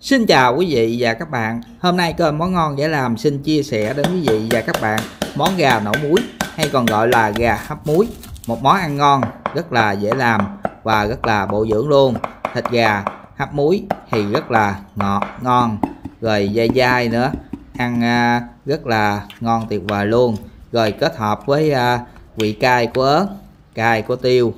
Xin chào quý vị và các bạn Hôm nay kênh Món Ngon Dễ Làm xin chia sẻ đến quý vị và các bạn Món gà nổ muối hay còn gọi là gà hấp muối Một món ăn ngon rất là dễ làm và rất là bổ dưỡng luôn Thịt gà hấp muối thì rất là ngọt ngon Rồi dai dai nữa Ăn à, rất là ngon tuyệt vời luôn Rồi kết hợp với à, vị cay của ớt Cay của tiêu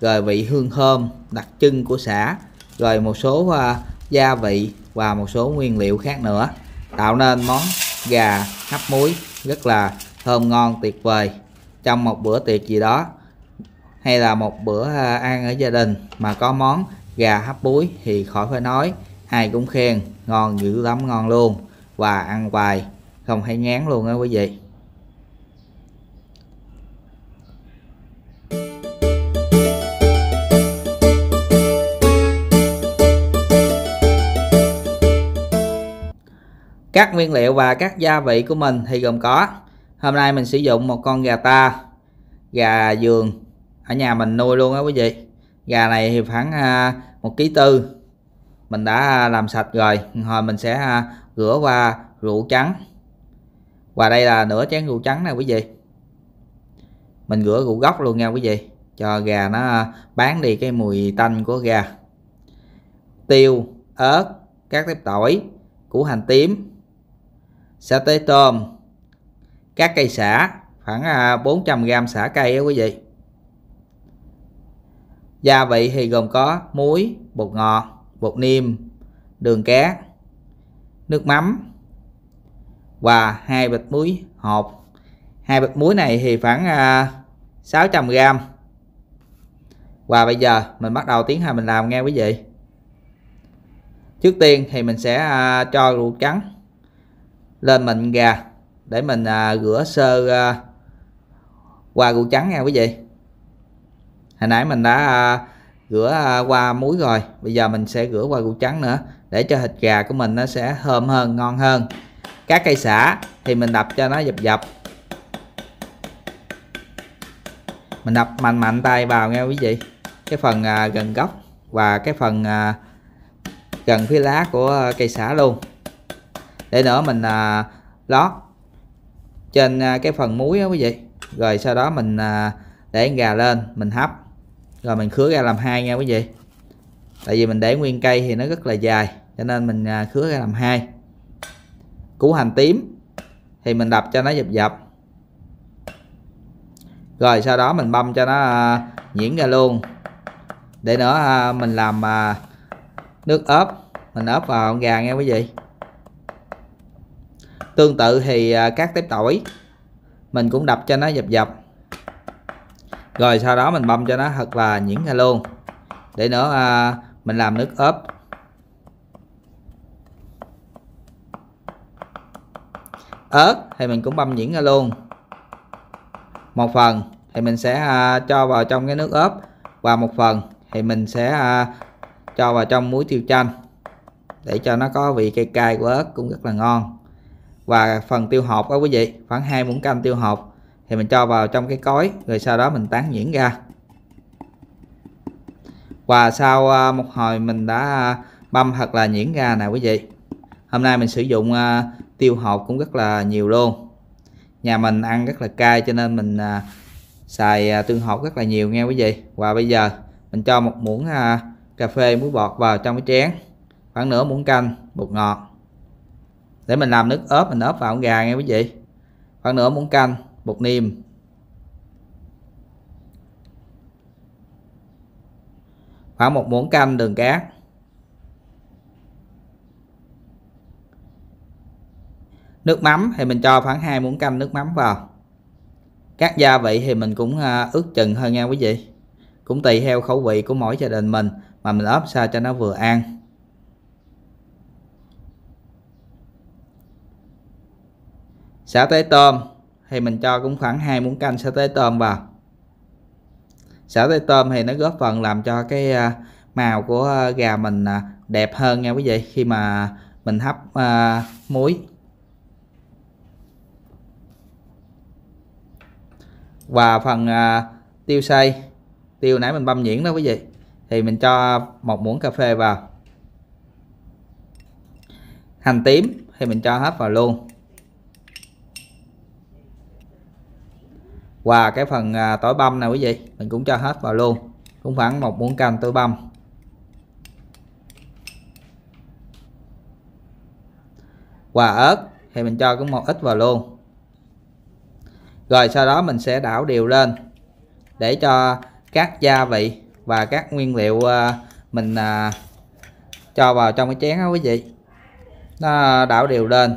Rồi vị hương thơm đặc trưng của xã Rồi một số à, gia vị và một số nguyên liệu khác nữa tạo nên món gà hấp muối rất là thơm ngon tuyệt vời trong một bữa tiệc gì đó hay là một bữa à, ăn ở gia đình mà có món gà hấp muối thì khỏi phải nói ai cũng khen ngon dữ lắm ngon luôn và ăn hoài không thấy ngán luôn á quý vị Các nguyên liệu và các gia vị của mình thì gồm có Hôm nay mình sử dụng một con gà ta Gà giường Ở nhà mình nuôi luôn á quý vị Gà này thì khoảng à, một ký tư Mình đã à, làm sạch rồi Hồi mình sẽ à, rửa qua rượu trắng Và đây là nửa chén rượu trắng nè quý vị Mình rửa rượu gốc luôn nha quý vị Cho gà nó bán đi cái mùi tanh của gà Tiêu, ớt, các tép tỏi, củ hành tím sa tế tôm các cây xả khoảng 400 à, g xả cây đó quý vị gia vị thì gồm có muối bột ngọt bột niêm đường cát nước mắm và hai bịch muối hộp. hai bịch muối này thì khoảng 600 à, g và bây giờ mình bắt đầu tiến hành mình làm nghe quý vị trước tiên thì mình sẽ à, cho ruột trắng lên mình gà để mình à, rửa sơ à, qua củ trắng nha quý vị hồi nãy mình đã à, rửa à, qua muối rồi bây giờ mình sẽ rửa qua củ trắng nữa để cho thịt gà của mình nó sẽ thơm hơn ngon hơn các cây xả thì mình đập cho nó dập dập mình đập mạnh mạnh tay vào nghe quý vị cái phần à, gần gốc và cái phần à, gần phía lá của à, cây xả luôn để nữa mình à, lót trên à, cái phần muối đó quý vị rồi sau đó mình à, để gà lên mình hấp rồi mình khứa ra làm hai nha quý vị tại vì mình để nguyên cây thì nó rất là dài cho nên mình à, khứa ra làm hai củ hành tím thì mình đập cho nó dập dập rồi sau đó mình băm cho nó à, nhuyễn ra luôn để nữa à, mình làm à, nước ốp mình ốp vào con gà nghe quý vị tương tự thì à, các tép tỏi mình cũng đập cho nó dập dập rồi sau đó mình băm cho nó thật là nhuyễn ra luôn để nữa à, mình làm nước ớt ớt thì mình cũng băm nhuyễn ra luôn một phần thì mình sẽ à, cho vào trong cái nước ớt và một phần thì mình sẽ cho vào trong muối tiêu chanh để cho nó có vị cay cay của ớt cũng rất là ngon và phần tiêu hột đó quý vị khoảng hai muỗng canh tiêu hột thì mình cho vào trong cái cối rồi sau đó mình tán nhuyễn ra và sau à, một hồi mình đã à, băm thật là nhuyễn ra nè quý vị hôm nay mình sử dụng à, tiêu hột cũng rất là nhiều luôn nhà mình ăn rất là cay cho nên mình xài tương hột rất là nhiều nghe quý vị và bây giờ mình cho một muỗng cà phê muối bọt vào trong cái chén khoảng nửa muỗng canh bột ngọt để mình làm nước ốp mình ốp vào con gà nghe quý vị khoảng nửa muỗng canh bột niêm khoảng một muỗng canh đường cát nước mắm thì mình cho khoảng 2 muỗng canh nước mắm vào các gia vị thì mình cũng à, ước chừng hơn nha quý vị cũng tùy theo khẩu vị của mỗi gia đình mình mà mình ốp sao cho nó vừa ăn sả tế tôm thì mình cho cũng khoảng 2 muỗng canh sả tế tôm vào sả tế tôm thì nó góp phần làm cho cái à, màu của à, gà mình à, đẹp hơn nha quý vị khi mà mình hấp à, muối và phần à, tiêu xay tiêu nãy mình băm nhuyễn đó quý vị thì mình cho một muỗng cà phê vào hành tím thì mình cho hết vào luôn và cái phần à, tối băm này quý vị mình cũng cho hết vào luôn cũng khoảng một muỗng canh tối băm và ớt thì mình cho cũng một ít vào luôn rồi sau đó mình sẽ đảo đều lên để cho các gia vị và các nguyên liệu à, mình à, cho vào trong cái chén đó quý vị nó đảo đều lên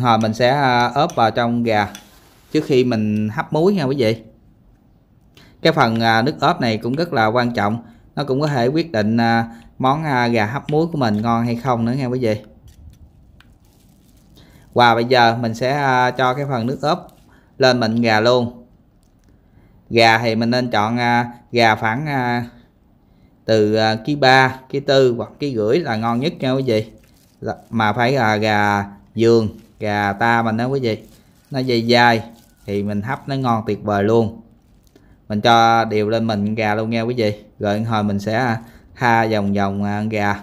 hồi mình sẽ ốp vào trong gà trước khi mình hấp muối nha quý vị cái phần à, nước ốp này cũng rất là quan trọng nó cũng có thể quyết định à, món à, gà hấp muối của mình ngon hay không nữa nha quý vị và bây giờ mình sẽ cho cái phần nước ốp lên mình gà luôn gà thì mình nên chọn gà khoảng từ ký 3, ký 4 hoặc ký gửi là ngon nhất nha quý vị mà phải là gà giường gà ta mình đó quý vị nó dày dai thì mình hấp nó ngon tuyệt vời luôn mình cho đều lên mình gà luôn nha quý vị rồi hồi mình sẽ tha à, vòng vòng à, gà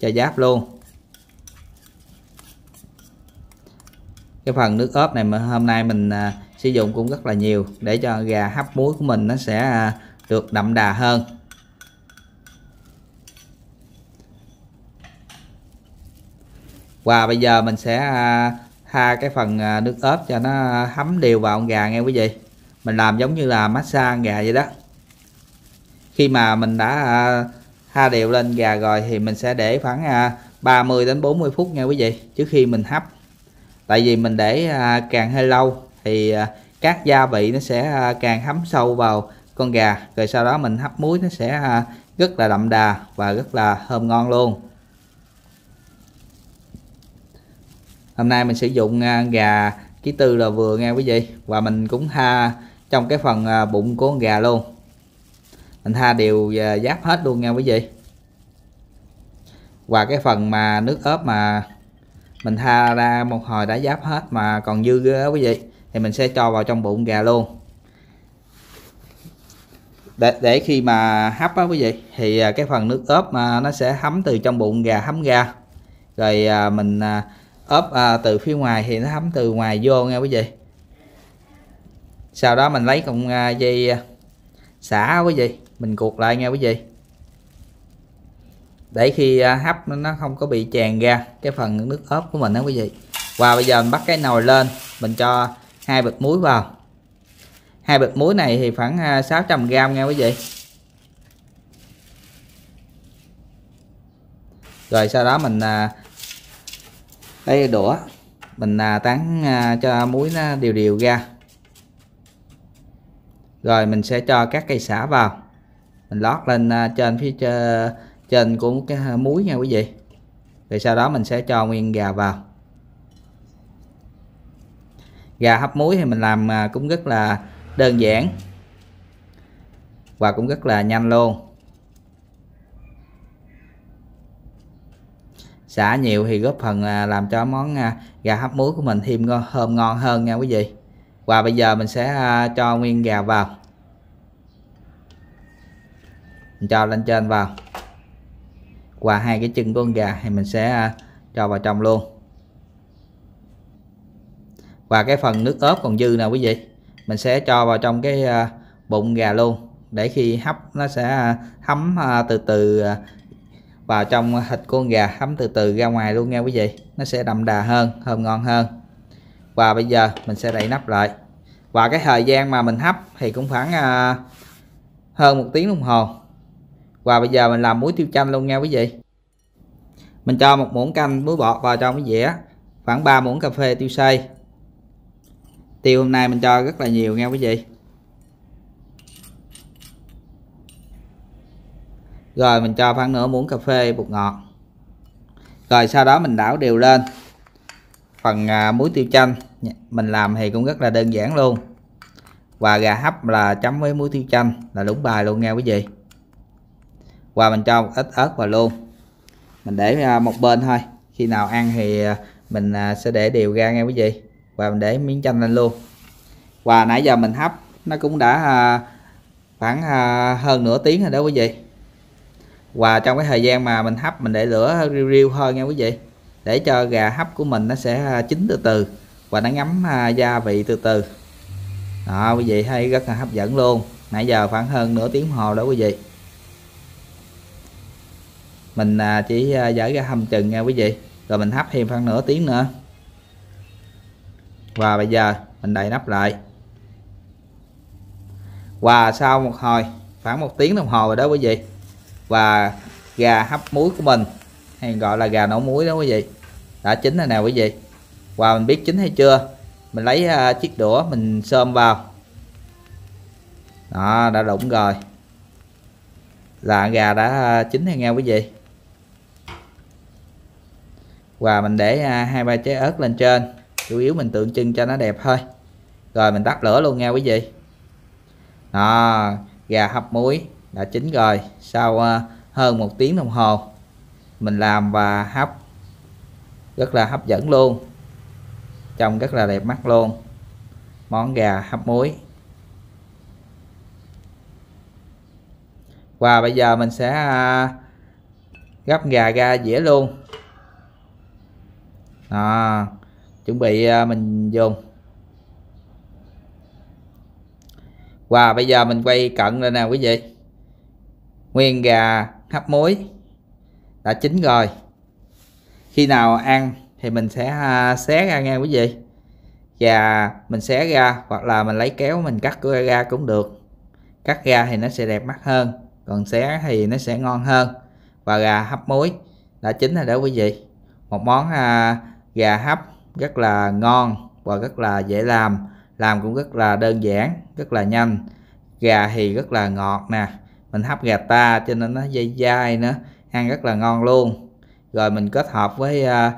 cho giáp luôn cái phần nước ớt này mà hôm nay mình à, sử dụng cũng rất là nhiều để cho gà hấp muối của mình nó sẽ được đậm đà hơn và bây giờ mình sẽ ha cái phần à, nước ốp cho nó thấm đều vào con gà nghe quý vị mình làm giống như là massage gà vậy đó khi mà mình đã à, ha đều lên gà rồi thì mình sẽ để khoảng 30 à, đến 40 phút nha quý vị trước khi mình hấp tại vì mình để càng hơi lâu thì các gia vị nó sẽ càng thấm sâu vào con gà rồi sau đó mình hấp muối nó sẽ rất là đậm đà và rất là thơm ngon luôn hôm nay mình sử dụng à, gà ký tư là vừa nghe quý vị và mình cũng tha trong cái phần à, bụng của con gà luôn mình tha đều à, giáp hết luôn nha quý vị và cái phần mà nước ốp mà mình tha ra một hồi đã giáp hết mà còn dư á quý vị thì mình sẽ cho vào trong bụng gà luôn để, để khi mà hấp á quý vị thì cái phần nước ốp mà nó sẽ hấm từ trong bụng gà hấm ra rồi mình ốp à, từ phía ngoài thì nó thấm từ ngoài vô nghe quý vị sau đó mình lấy con à, dây à, xả quý vị mình cuột lại nghe quý vị để khi à, hấp nó không có bị tràn ra cái phần nước ốp của mình đó quý vị và bây giờ mình bắt cái nồi lên mình cho hai bịch muối vào hai bịch muối này thì khoảng 600 g nha quý vị rồi sau đó mình à, lấy đũa mình à, tán à, cho muối nó đều đều ra rồi mình sẽ cho các cây xả vào mình lót lên à, trên phía trên, trên của cái à, muối nha quý vị rồi sau đó mình sẽ cho nguyên gà vào gà hấp muối thì mình làm cũng rất là đơn giản và cũng rất là nhanh luôn xả nhiều thì góp phần à, làm cho món à, gà hấp muối của mình thêm thơm ngon hơn nha quý vị và bây giờ mình sẽ à, cho nguyên gà vào mình cho lên trên vào Và hai cái chân của con gà thì mình sẽ cho vào trong luôn và cái phần nước ốp còn dư nè quý vị mình sẽ cho vào trong cái bụng gà luôn để khi hấp nó sẽ thấm từ từ vào trong thịt con gà hấm từ từ ra ngoài luôn nha quý vị nó sẽ đậm đà hơn thơm ngon hơn và bây giờ mình sẽ đậy nắp lại và cái thời gian mà mình hấp thì cũng khoảng à, hơn một tiếng đồng hồ và bây giờ mình làm muối tiêu chanh luôn nha quý vị mình cho một muỗng canh muối bọt vào trong cái dĩa khoảng 3 muỗng cà phê tiêu xay tiêu hôm nay mình cho rất là nhiều nha quý vị rồi mình cho khoảng nửa muỗng cà phê bột ngọt rồi sau đó mình đảo đều lên phần à, muối tiêu chanh mình làm thì cũng rất là đơn giản luôn và gà hấp là chấm với muối tiêu chanh là đúng bài luôn nghe quý vị và mình cho một ít ớt vào luôn mình để à, một bên thôi khi nào ăn thì à, mình sẽ để đều ra nghe quý vị và mình để miếng chanh lên luôn và nãy giờ mình hấp nó cũng đã khoảng hơn nửa tiếng rồi đó quý vị và trong cái thời gian mà mình hấp mình để lửa riêu riu thôi nha quý vị để cho gà hấp của mình nó sẽ à, chín từ từ và nó ngấm à, gia vị từ từ đó quý vị thấy rất là hấp dẫn luôn nãy giờ khoảng hơn nửa tiếng hồ đó quý vị mình à, chỉ dở ra hầm chừng nha quý vị rồi mình hấp thêm khoảng nửa tiếng nữa và bây giờ mình đậy nắp lại và sau một hồi khoảng một tiếng đồng hồ rồi đó quý vị và gà hấp muối của mình hay gọi là gà nấu muối đó quý vị đã chín rồi nào quý vị và mình biết chín hay chưa mình lấy à, chiếc đũa mình sơm vào đó đã đụng rồi là gà đã à, chín hay nghe quý vị và mình để à, hai ba trái ớt lên trên chủ yếu mình tượng trưng cho nó đẹp thôi rồi mình tắt lửa luôn nghe quý vị đó gà hấp muối đã chín rồi sau ờ, hơn một tiếng đồng hồ mình làm và hấp rất là hấp dẫn luôn trông rất là đẹp mắt luôn món gà hấp muối và bây giờ mình sẽ ờ, gấp gà ra dĩa luôn à, chuẩn bị ờ, mình dùng và bây giờ mình quay cận lên nè quý vị nguyên gà hấp muối đã chín rồi khi nào ăn thì mình sẽ à, xé ra nghe quý vị Gà mình xé ra hoặc là mình lấy kéo mình cắt cửa ra cũng được cắt ra thì nó sẽ đẹp mắt hơn còn xé thì nó sẽ ngon hơn và gà hấp muối đã chín rồi đó quý vị một món à, gà hấp rất là ngon và rất là dễ làm làm cũng rất là đơn giản rất là nhanh gà thì rất là ngọt nè mình hấp gà ta cho nên nó dai dai nữa ăn rất là ngon luôn rồi mình kết hợp với à,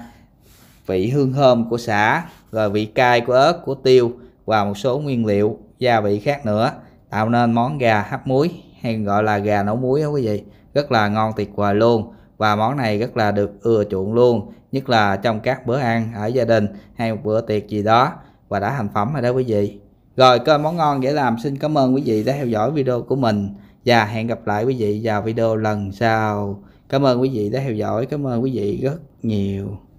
vị hương thơm của xả rồi vị cay của ớt của tiêu và một số nguyên liệu gia vị khác nữa tạo nên món gà hấp muối hay gọi là gà nấu muối đó quý vị rất là ngon tuyệt vời luôn và món này rất là được ưa chuộng luôn nhất là trong các bữa ăn ở gia đình hay một bữa tiệc gì đó và đã thành phẩm rồi đó quý vị rồi kênh món ngon dễ làm xin cảm ơn quý vị đã theo dõi video của mình và dạ, hẹn gặp lại quý vị vào video lần sau cảm ơn quý vị đã theo dõi cảm ơn quý vị rất nhiều